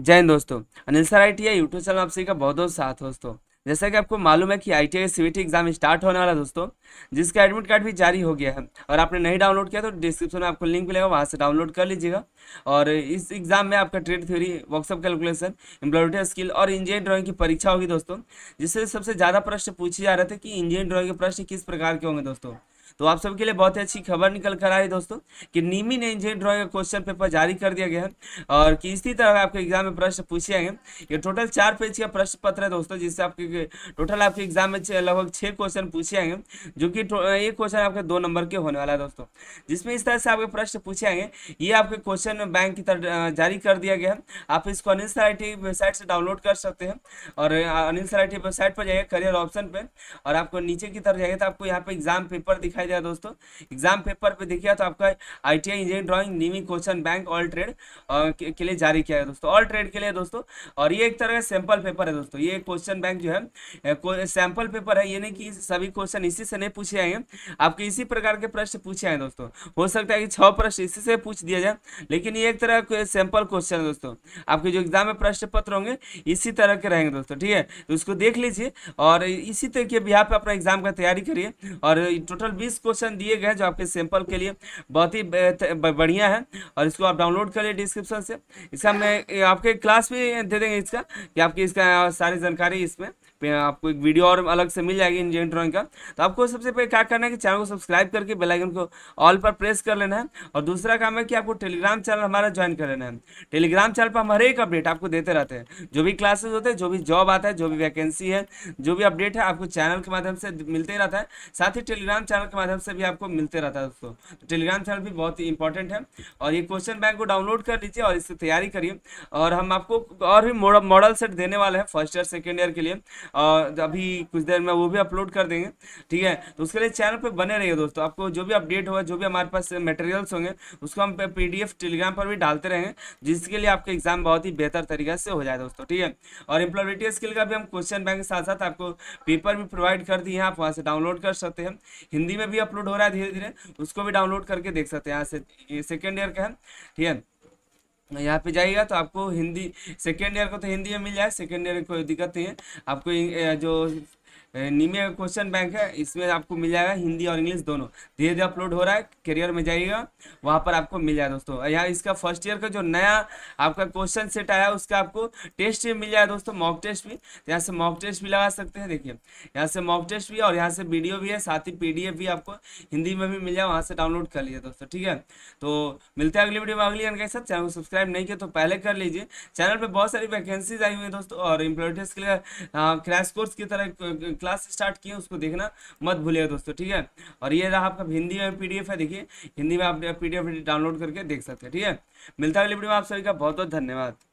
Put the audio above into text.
जय हिंद दोस्तों Anil sir I T I YouTube channel आप सभी का बहुत बहुत साथ दोस्तों जैसा कि आपको मालूम है कि I T I C exam start होने वाला दोस्तों जिसका एडमिट कार्ड भी जारी हो गया है और आपने नहीं डाउनलोड किया तो डिस्क्रिप्शन में आपको लिंक मिलेगा वहाँ से डाउनलोड कर लीजिएगा और इस एग्जाम में आपका trade theory workshop calculation employability skill और इंजीनियर ड्रॉइंग की परीक्षा होगी दोस्तों जिससे सबसे ज़्यादा प्रश्न पूछे जा रहे थे कि इंजीनियर ड्रॉइंग के प्रश्न किस प्रकार के होंगे दोस्तों तो आप सबके लिए बहुत ही अच्छी खबर निकल कर आई दोस्तों कि नीमी ने इंजीनियर ड्रॉइंग का क्वेश्चन पेपर जारी कर दिया गया है और कि इसी तरह आपके एग्जाम में प्रश्न पूछे गए ये टोटल चार पेज का प्रश्न पत्र है दोस्तों जिससे आपके टोटल आपके एग्जाम में लगभग छः क्वेश्चन पूछे आएंगे जो कि ये क्वेश्चन आपके दो नंबर के होने वाला है दोस्तों जिसमें इस तरह से आपके प्रश्न पूछे आएंगे ये आपके क्वेश्चन बैंक की तरह जारी कर दिया गया है आप इसको अनिल वेबसाइट से डाउनलोड कर सकते हैं और अनिल वेबसाइट पर जाइए करियर ऑप्शन पर और आपको नीचे की तरफ जाइए तो आपको यहाँ पे एग्जाम पेपर दिखाई जाए दोस्तों एग्जाम पेपर पे देखिए तो आपका I T engineering drawing NIMI question bank all trade के लिए जारी किया है दोस्तों ऑल ट्रेड के लिए दोस्तों और ये एक तरह का सैंपल पेपर है दोस्तों ये क्वेश्चन बैंक जो है सैंपल पेपर है ये नहीं कि सभी क्वेश्चन इसी से नहीं पूछे आए हैं आपके इसी प्रकार के प्रश्न पूछे आए दोस्तों हो सकता है कि छः प्रश्न इसी से पूछ दिया जाए लेकिन ये एक तरह का सैंपल क्वेश्चन है दोस्तों आपके जो एग्जाम में प्रश्न पत्र होंगे इसी तरह के रहेंगे दोस्तों ठीक है उसको तो देख लीजिए और इसी तरह के बिहार पर अपना एग्जाम का तैयारी करिए और टोटल बीस क्वेश्चन दिए गए हैं जो आपके सैंपल के लिए बहुत ही बढ़िया है और इसको आप डाउनलोड करिए डिस्क्रिप्शन से इसका मैं आपके क्लास भी दे देंगे इसका कि आपकी इसका सारी जानकारी इसमें आपको एक वीडियो और अलग से मिल जाएगी इंजीनियर ड्रॉइंग का तो आपको सबसे पहले क्या करना है कि चैनल को सब्सक्राइब करके बेलाइकन को ऑल पर प्रेस कर लेना है और दूसरा काम है कि आपको टेलीग्राम चैनल हमारा ज्वाइन कर लेना है टेलीग्राम चैनल पर हम हर एक अपडेट आपको देते रहते हैं जो भी क्लासेज होते हैं जो भी जॉब आता है जो भी वैकेंसी है जो भी अपडेट है आपको चैनल के माध्यम से मिलते रहता है साथ ही टेलीग्राम चैनल के माध्यम से भी आपको मिलते रहता है दोस्तों तो टेलीग्राम चैनल भी बहुत ही इंपॉर्टेंट है और ये क्वेश्चन बैंक को डाउनलोड कर लीजिए और इससे तैयारी करिए और हम आपको और भी मॉडल सेट देने वाले हैं फर्स्ट ईयर सेकेंड ईयर के लिए और अभी कुछ देर में वो भी अपलोड कर देंगे ठीक है तो उसके लिए चैनल पर बने रहिए दोस्तों आपको जो भी अपडेट होगा जो भी हमारे पास मटेरियल्स होंगे उसको हम पी टेलीग्राम पर भी डालते रहेंगे जिसके लिए आपका एग्जाम बहुत ही बेहतर तरीके से हो जाए दोस्तों ठीक है और इम्प्लॉबिलिटी स्किल का भी हम क्वेश्चन बैंक के साथ साथ आपको पेपर भी प्रोवाइड कर दिए हैं आप वहाँ से डाउनलोड कर सकते हैं हिंदी में भी अपलोड हो रहा है धीरे धीरे उसको भी डाउनलोड करके देख सकते हैं यहाँ से सेकेंड ईयर का है ठीक है यहाँ पे जाइएगा तो आपको हिंदी सेकेंड ईयर को तो हिंदी में मिल जाए सेकेंड ईयर कोई दिक्कत नहीं है आपको जो नीमे क्वेश्चन बैंक है इसमें आपको मिल जाएगा हिंदी और इंग्लिश दोनों धीरे धीरे अपलोड हो रहा है करियर में जाइएगा वहाँ पर आपको मिल जाएगा दोस्तों यहाँ इसका फर्स्ट ईयर का जो नया आपका क्वेश्चन सेट आया उसका आपको टेस्ट भी मिल जाएगा दोस्तों मॉक टेस्ट भी तो यहाँ से मॉक टेस्ट भी लगा सकते हैं देखिए यहाँ से मॉक टेस्ट भी और यहाँ से वीडियो भी है साथ ही पी भी आपको हिंदी में भी मिल जाए वहाँ से डाउनलोड कर लीजिए दोस्तों ठीक है तो मिलते हैं अगली वीडियो में अगली जानकारी साथ चैनल को सब्सक्राइब नहीं किया तो पहले कर लीजिए चैनल पर बहुत सारी वैकेंसीज आई हुई है दोस्तों और इम्प्लॉयटेस के लिए क्रैश कोर्स की तरह क्लास स्टार्ट किए उसको देखना मत भूलिएगा दोस्तों ठीक है और ये रहा आपका हिंदी में पीडीएफ है देखिए हिंदी में आप पीडीएफ डाउनलोड करके देख सकते हैं ठीक है मिलता है वीडियो में आप सभी का बहुत बहुत धन्यवाद